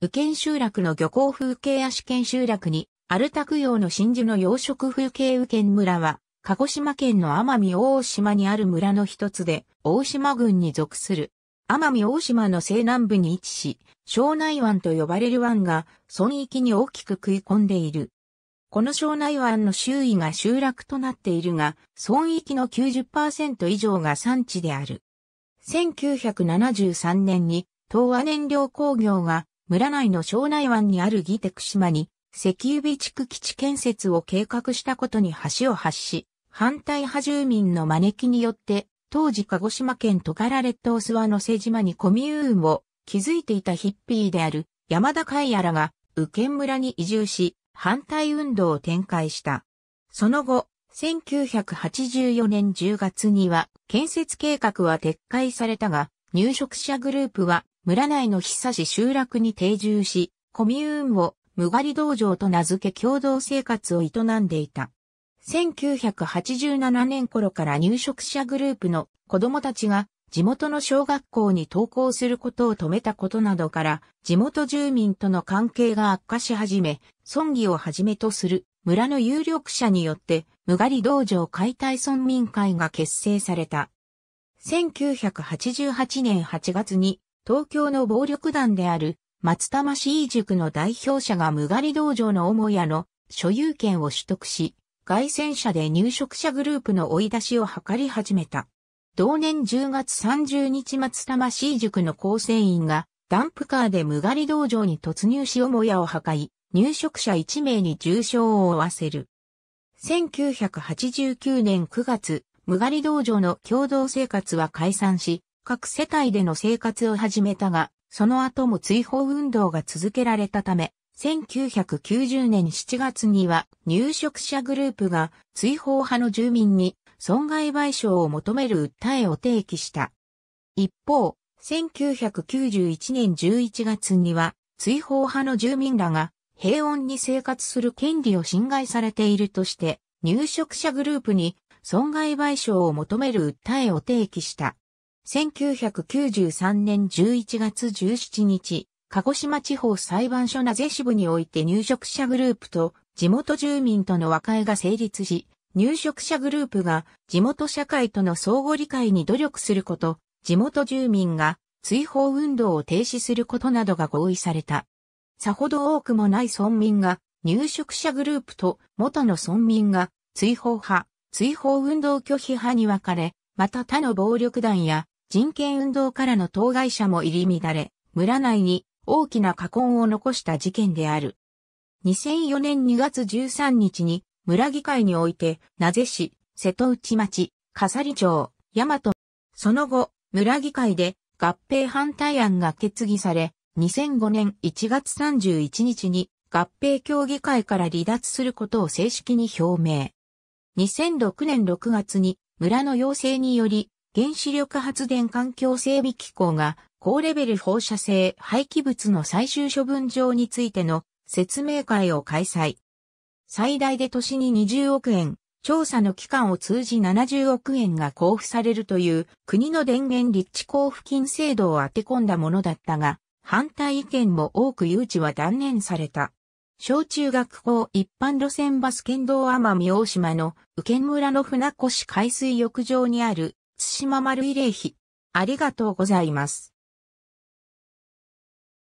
宇検集落の漁港風景足検集落に、アルタク用の真珠の養殖風景宇検村は、鹿児島県の奄美大島にある村の一つで、大島郡に属する。奄美大島の西南部に位置し、庄内湾と呼ばれる湾が、村域に大きく食い込んでいる。この庄内湾の周囲が集落となっているが、村域の90%以上が産地である。1973年に、東亜燃料工業が村内の庄内湾にあるギテク島に石油備蓄基地建設を計画したことに橋を発し、反対派住民の招きによって、当時鹿児島県トカラ列島諏訪の瀬島にコミューンを築いていたヒッピーである山田海也らが右県村に移住し、反対運動を展開した。その後、1984年10月には建設計画は撤回されたが、入植者グループは村内の久し集落に定住し、コミューンをムガリ道場と名付け共同生活を営んでいた。1987年頃から入植者グループの子供たちが地元の小学校に登校することを止めたことなどから地元住民との関係が悪化し始め、村議をはじめとする村の有力者によってムガリ道場解体村民会が結成された。1988年8月に東京の暴力団である松玉市井塾の代表者が無狩り道場の母屋の所有権を取得し、外戦者で入植者グループの追い出しを図り始めた。同年10月30日松玉市井塾の構成員がダンプカーで無狩り道場に突入し母屋を破壊、入植者1名に重傷を負わせる。1989年9月、無狩り道場の共同生活は解散し、各世帯での生活を始めたが、その後も追放運動が続けられたため、1990年7月には入植者グループが追放派の住民に損害賠償を求める訴えを提起した。一方、1991年11月には追放派の住民らが平穏に生活する権利を侵害されているとして入植者グループに損害賠償を求める訴えを提起した。1993年11月17日、鹿児島地方裁判所名瀬支部において入植者グループと地元住民との和解が成立し、入植者グループが地元社会との相互理解に努力すること、地元住民が追放運動を停止することなどが合意された。さほど多くもない村民が入植者グループと元の村民が追放派、追放運動拒否派に分かれ、また他の暴力団や人権運動からの当該者も入り乱れ、村内に大きな禍根を残した事件である。2004年2月13日に村議会において、名瀬市、瀬戸内町、笠里町、大和、その後、村議会で合併反対案が決議され、2005年1月31日に合併協議会から離脱することを正式に表明。2006年6月に村の要請により原子力発電環境整備機構が高レベル放射性廃棄物の最終処分場についての説明会を開催。最大で年に20億円、調査の期間を通じ70億円が交付されるという国の電源立地交付金制度を当て込んだものだったが、反対意見も多く誘致は断念された。小中学校一般路線バス県道奄美大島の受県村の船越海水浴場にある対馬丸慰霊碑。ありがとうございます。